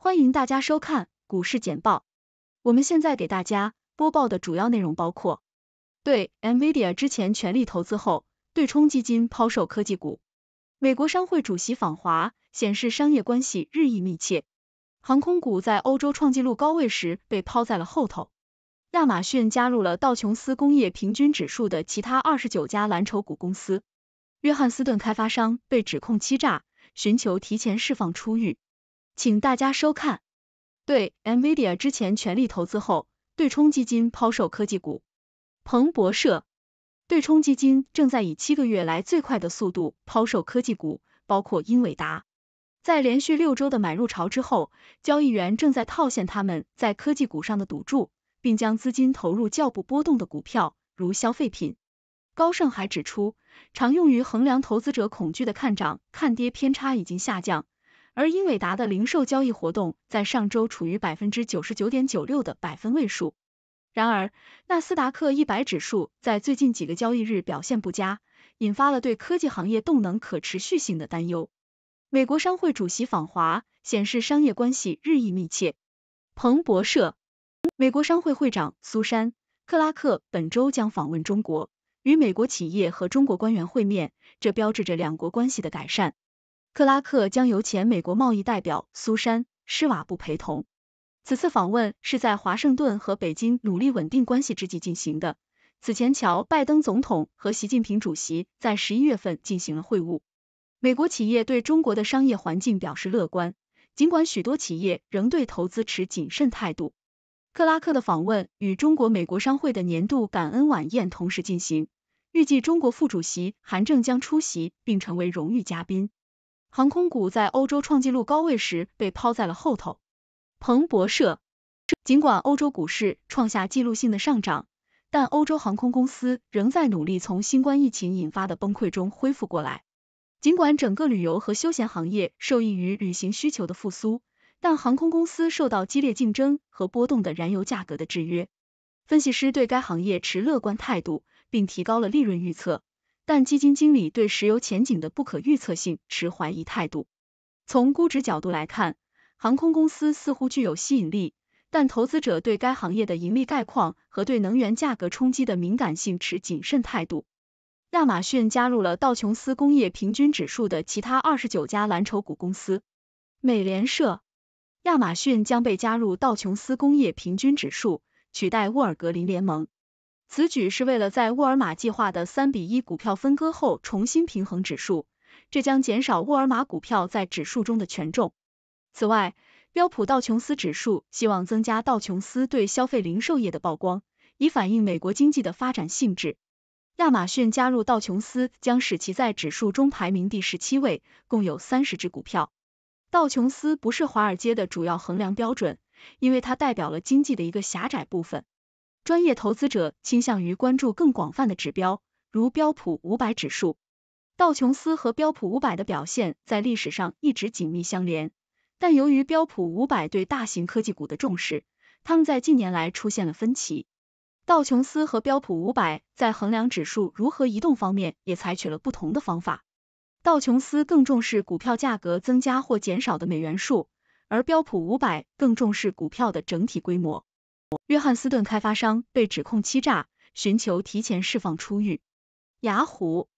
欢迎大家收看股市简报。我们现在给大家播报的主要内容包括：对 Nvidia 之前全力投资后，对冲基金抛售科技股；美国商会主席访华，显示商业关系日益密切；航空股在欧洲创纪录高位时被抛在了后头；亚马逊加入了道琼斯工业平均指数的其他二十九家蓝筹股公司；约翰斯顿开发商被指控欺诈，寻求提前释放出狱。请大家收看。对，NVIDIA 之前全力投资后，对冲基金抛售科技股。彭博社，对冲基金正在以七个月来最快的速度抛售科技股，包括英伟达。在连续六周的买入潮之后，交易员正在套现他们在科技股上的赌注，并将资金投入较不波动的股票，如消费品。高盛还指出，常用于衡量投资者恐惧的看涨看跌偏差已经下降。而英伟达的零售交易活动在上周处于百分之九十九点九六的百分位数。然而，纳斯达克一百指数在最近几个交易日表现不佳，引发了对科技行业动能可持续性的担忧。美国商会主席访华显示商业关系日益密切。彭博社，美国商会会长苏珊·克拉克本周将访问中国，与美国企业和中国官员会面，这标志着两国关系的改善。克拉克将由前美国贸易代表苏珊·施瓦布陪同。此次访问是在华盛顿和北京努力稳定关系之际进行的。此前，乔·拜登总统和习近平主席在十一月份进行了会晤。美国企业对中国的商业环境表示乐观，尽管许多企业仍对投资持谨慎态度。克拉克的访问与中国美国商会的年度感恩晚宴同时进行，预计中国副主席韩正将出席并成为荣誉嘉宾。航空股在欧洲创纪录高位时被抛在了后头。彭博社。尽管欧洲股市创下记录性的上涨，但欧洲航空公司仍在努力从新冠疫情引发的崩溃中恢复过来。尽管整个旅游和休闲行业受益于旅行需求的复苏，但航空公司受到激烈竞争和波动的燃油价格的制约。分析师对该行业持乐观态度，并提高了利润预测。但基金经理对石油前景的不可预测性持怀疑态度。从估值角度来看，航空公司似乎具有吸引力，但投资者对该行业的盈利概况和对能源价格冲击的敏感性持谨慎态度。亚马逊加入了道琼斯工业平均指数的其他二十九家蓝筹股公司。美联社：亚马逊将被加入道琼斯工业平均指数，取代沃尔格林联盟。此举是为了在沃尔玛计划的三比一股票分割后重新平衡指数，这将减少沃尔玛股票在指数中的权重。此外，标普道琼斯指数希望增加道琼斯对消费零售业的曝光，以反映美国经济的发展性质。亚马逊加入道琼斯将使其在指数中排名第十七位，共有三十只股票。道琼斯不是华尔街的主要衡量标准，因为它代表了经济的一个狭窄部分。专业投资者倾向于关注更广泛的指标，如标普五百指数。道琼斯和标普五百的表现在历史上一直紧密相连，但由于标普五百对大型科技股的重视，他们在近年来出现了分歧。道琼斯和标普五百在衡量指数如何移动方面也采取了不同的方法。道琼斯更重视股票价格增加或减少的美元数，而标普五百更重视股票的整体规模。约翰斯顿开发商被指控欺诈，寻求提前释放出狱。雅虎，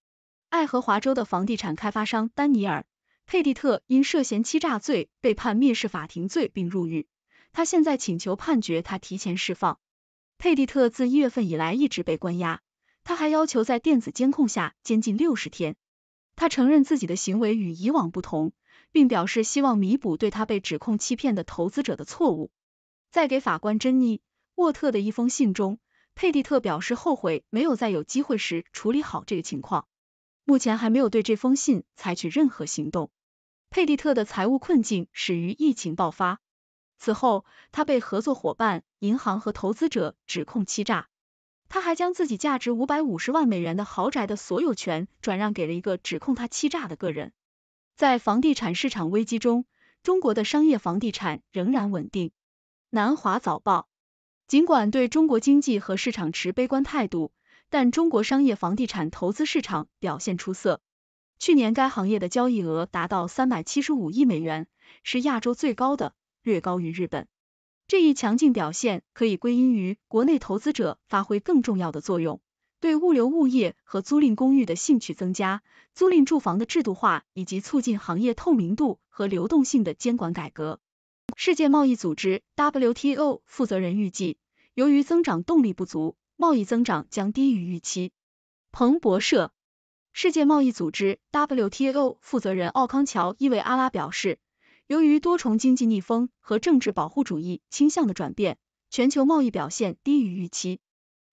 爱荷华州的房地产开发商丹尼尔·佩蒂特因涉嫌欺诈罪被判蔑视法庭罪并入狱，他现在请求判决他提前释放。佩蒂特自一月份以来一直被关押，他还要求在电子监控下监禁六十天。他承认自己的行为与以往不同，并表示希望弥补对他被指控欺骗的投资者的错误。在给法官珍妮·沃特的一封信中，佩蒂特表示后悔没有在有机会时处理好这个情况。目前还没有对这封信采取任何行动。佩蒂特的财务困境始于疫情爆发，此后他被合作伙伴、银行和投资者指控欺诈。他还将自己价值五百五十万美元的豪宅的所有权转让给了一个指控他欺诈的个人。在房地产市场危机中，中国的商业房地产仍然稳定。南华早报：尽管对中国经济和市场持悲观态度，但中国商业房地产投资市场表现出色。去年该行业的交易额达到三百七十五亿美元，是亚洲最高的，略高于日本。这一强劲表现可以归因于国内投资者发挥更重要的作用，对物流物业和租赁公寓的兴趣增加，租赁住房的制度化，以及促进行业透明度和流动性的监管改革。世界贸易组织 WTO 负责人预计，由于增长动力不足，贸易增长将低于预期。彭博社，世界贸易组织 WTO 负责人奥康乔伊维阿拉表示，由于多重经济逆风和政治保护主义倾向的转变，全球贸易表现低于预期。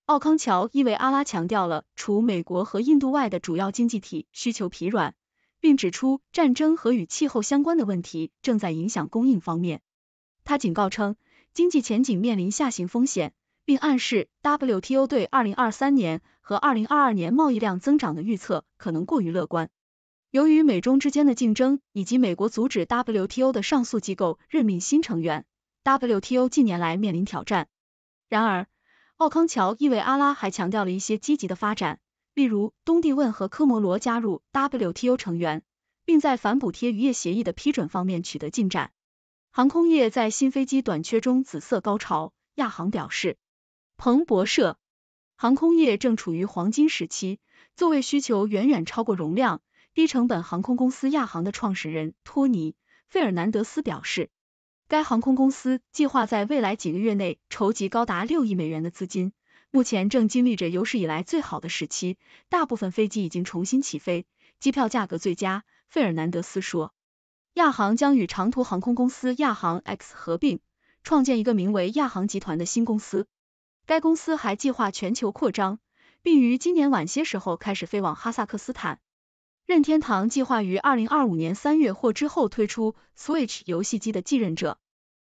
奥康乔伊维阿拉强调了除美国和印度外的主要经济体需求疲软，并指出战争和与气候相关的问题正在影响供应方面。他警告称，经济前景面临下行风险，并暗示 WTO 对二零二三年和二零二二年贸易量增长的预测可能过于乐观。由于美中之间的竞争，以及美国阻止 WTO 的上诉机构任命新成员，WTO 近年来面临挑战。然而，奥康乔伊维阿拉还强调了一些积极的发展，例如东帝汶和科摩罗加入 WTO 成员，并在反补贴渔业协议的批准方面取得进展。航空业在新飞机短缺中紫色高潮。亚航表示，彭博社，航空业正处于黄金时期，座位需求远远超过容量。低成本航空公司亚航的创始人托尼·费尔南德斯表示，该航空公司计划在未来几个月内筹集高达六亿美元的资金，目前正经历着有史以来最好的时期。大部分飞机已经重新起飞，机票价格最佳。费尔南德斯说。亚航将与长途航空公司亚航 X 合并，创建一个名为亚航集团的新公司。该公司还计划全球扩张，并于今年晚些时候开始飞往哈萨克斯坦。任天堂计划于二零二五年三月或之后推出 Switch 游戏机的继任者。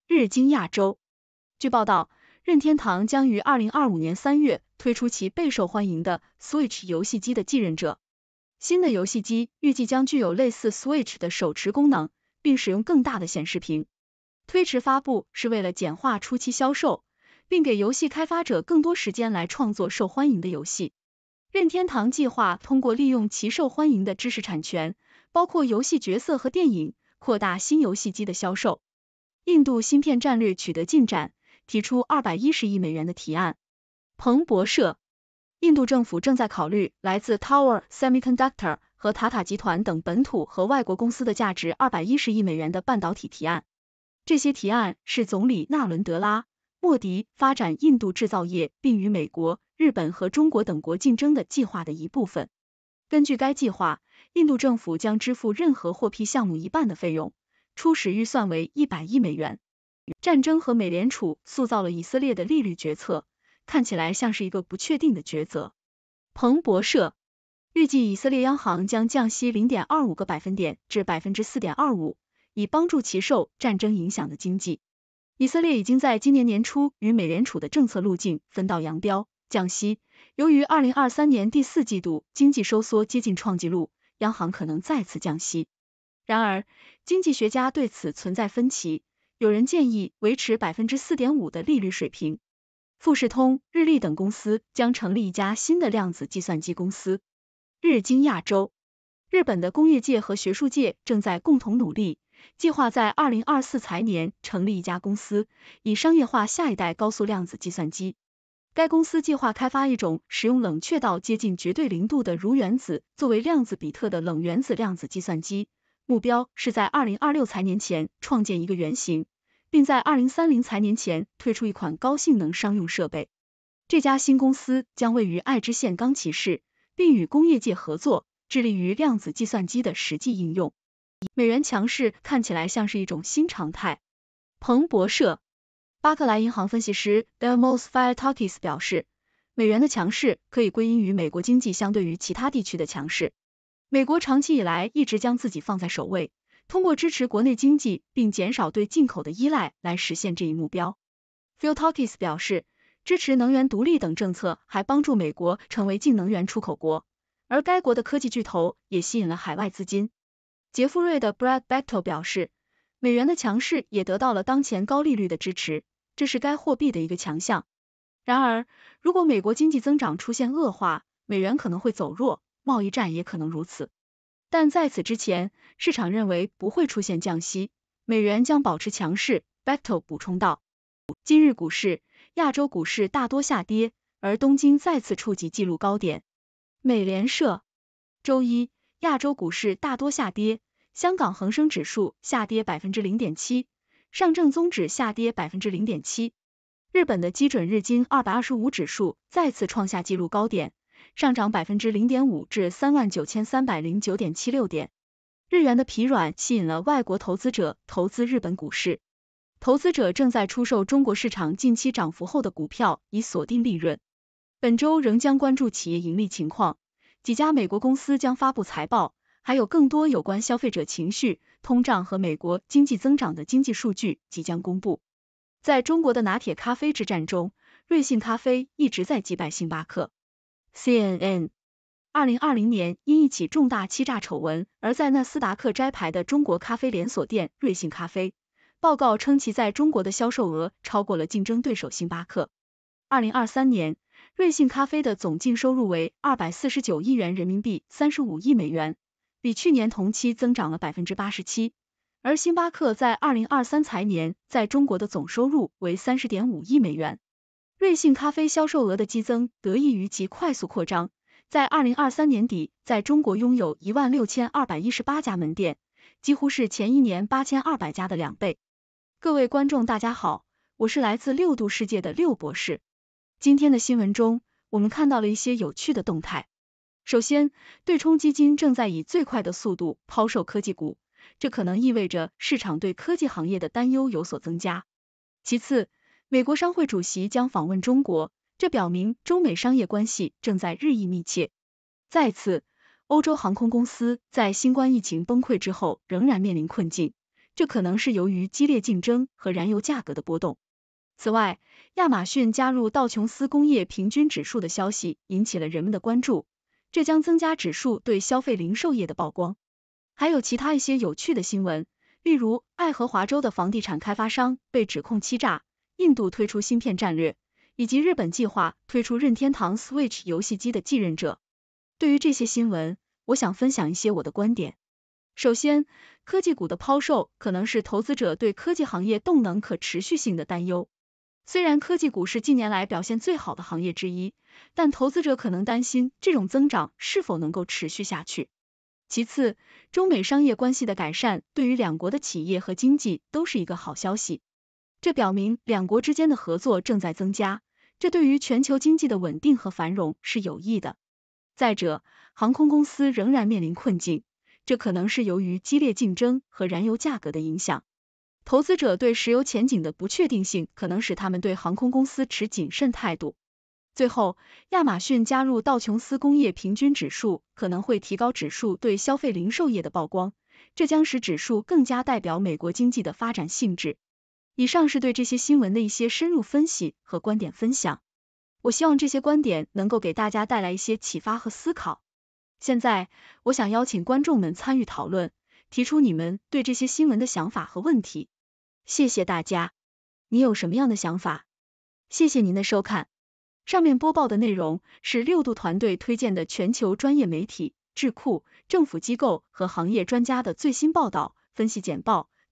日经亚洲。据报道，任天堂将于二零二五年三月推出其备受欢迎的 Switch 游戏机的继任者。新的游戏机预计将具有类似 Switch 的手持功能，并使用更大的显示屏。推迟发布是为了简化初期销售，并给游戏开发者更多时间来创作受欢迎的游戏。任天堂计划通过利用其受欢迎的知识产权，包括游戏角色和电影，扩大新游戏机的销售。印度芯片战略取得进展，提出二百一十亿美元的提案。彭博社。印度政府正在考虑来自 Tower Semiconductor 和塔塔集团等本土和外国公司的价值210亿美元的半导体提案。这些提案是总理纳伦德拉·莫迪发展印度制造业，并与美国、日本和中国等国竞争的计划的一部分。根据该计划，印度政府将支付任何获批项目一半的费用，初始预算为100亿美元。战争和美联储塑造了以色列的利率决策。看起来像是一个不确定的抉择。彭博社预计，以色列央行将降息零点二五个百分点至百分之四点二五，以帮助其受战争影响的经济。以色列已经在今年年初与美联储的政策路径分道扬镳，降息。由于二零二三年第四季度经济收缩接近创纪录，央行可能再次降息。然而，经济学家对此存在分歧。有人建议维持百分之四点五的利率水平。富士通、日立等公司将成立一家新的量子计算机公司。日经亚洲，日本的工业界和学术界正在共同努力，计划在二零二四财年成立一家公司，以商业化下一代高速量子计算机。该公司计划开发一种使用冷却到接近绝对零度的铷原子作为量子比特的冷原子量子计算机，目标是在二零二六财年前创建一个原型。并在二零三零财年前推出一款高性能商用设备。这家新公司将位于爱知县冈崎市，并与工业界合作，致力于量子计算机的实际应用。美元强势看起来像是一种新常态。彭博社、巴克莱银行分析师 d e m o s f i r e t a k i s 表示，美元的强势可以归因于美国经济相对于其他地区的强势。美国长期以来一直将自己放在首位。通过支持国内经济并减少对进口的依赖来实现这一目标 p h i l t a k i s 表示，支持能源独立等政策还帮助美国成为净能源出口国，而该国的科技巨头也吸引了海外资金。杰富瑞的 Brad Bechtel 表示，美元的强势也得到了当前高利率的支持，这是该货币的一个强项。然而，如果美国经济增长出现恶化，美元可能会走弱，贸易战也可能如此。但在此之前，市场认为不会出现降息，美元将保持强势。Beato 补充道。今日股市，亚洲股市大多下跌，而东京再次触及纪录高点。美联社，周一，亚洲股市大多下跌，香港恒生指数下跌百分之零点七，上证综指下跌百分之零点七，日本的基准日经二百二十五指数再次创下纪录高点。上涨百分之零点五至三万九千三百零九点七六点，日元的疲软吸引了外国投资者投资日本股市，投资者正在出售中国市场近期涨幅后的股票以锁定利润。本周仍将关注企业盈利情况，几家美国公司将发布财报，还有更多有关消费者情绪、通胀和美国经济增长的经济数据即将公布。在中国的拿铁咖啡之战中，瑞幸咖啡一直在击败星巴克。CNN，二零二零年因一起重大欺诈丑闻而在纳斯达克摘牌的中国咖啡连锁店瑞幸咖啡，报告称其在中国的销售额超过了竞争对手星巴克。二零二三年，瑞幸咖啡的总净收入为二百四十九亿元人民币，三十五亿美元，比去年同期增长了百分之八十七。而星巴克在二零二三财年在中国的总收入为三十点五亿美元。瑞幸咖啡销售额的激增得益于其快速扩张，在二零二三年底，在中国拥有一万六千二百一十八家门店，几乎是前一年八千二百家的两倍。各位观众，大家好，我是来自六度世界的六博士。今天的新闻中，我们看到了一些有趣的动态。首先，对冲基金正在以最快的速度抛售科技股，这可能意味着市场对科技行业的担忧有所增加。其次，美国商会主席将访问中国，这表明中美商业关系正在日益密切。再次，欧洲航空公司在新冠疫情崩溃之后仍然面临困境，这可能是由于激烈竞争和燃油价格的波动。此外，亚马逊加入道琼斯工业平均指数的消息引起了人们的关注，这将增加指数对消费零售业的曝光。还有其他一些有趣的新闻，例如爱荷华州的房地产开发商被指控欺诈。印度推出芯片战略，以及日本计划推出任天堂 Switch 游戏机的继任者。对于这些新闻，我想分享一些我的观点。首先，科技股的抛售可能是投资者对科技行业动能可持续性的担忧。虽然科技股是近年来表现最好的行业之一，但投资者可能担心这种增长是否能够持续下去。其次，中美商业关系的改善对于两国的企业和经济都是一个好消息。这表明两国之间的合作正在增加，这对于全球经济的稳定和繁荣是有益的。再者，航空公司仍然面临困境，这可能是由于激烈竞争和燃油价格的影响。投资者对石油前景的不确定性，可能使他们对航空公司持谨慎态度。最后，亚马逊加入道琼斯工业平均指数，可能会提高指数对消费零售业的曝光，这将使指数更加代表美国经济的发展性质。以上是对这些新闻的一些深入分析和观点分享。我希望这些观点能够给大家带来一些启发和思考。现在，我想邀请观众们参与讨论，提出你们对这些新闻的想法和问题。谢谢大家。你有什么样的想法？谢谢您的收看。上面播报的内容是六度团队推荐的全球专业媒体、智库、政府机构和行业专家的最新报道、分析简报。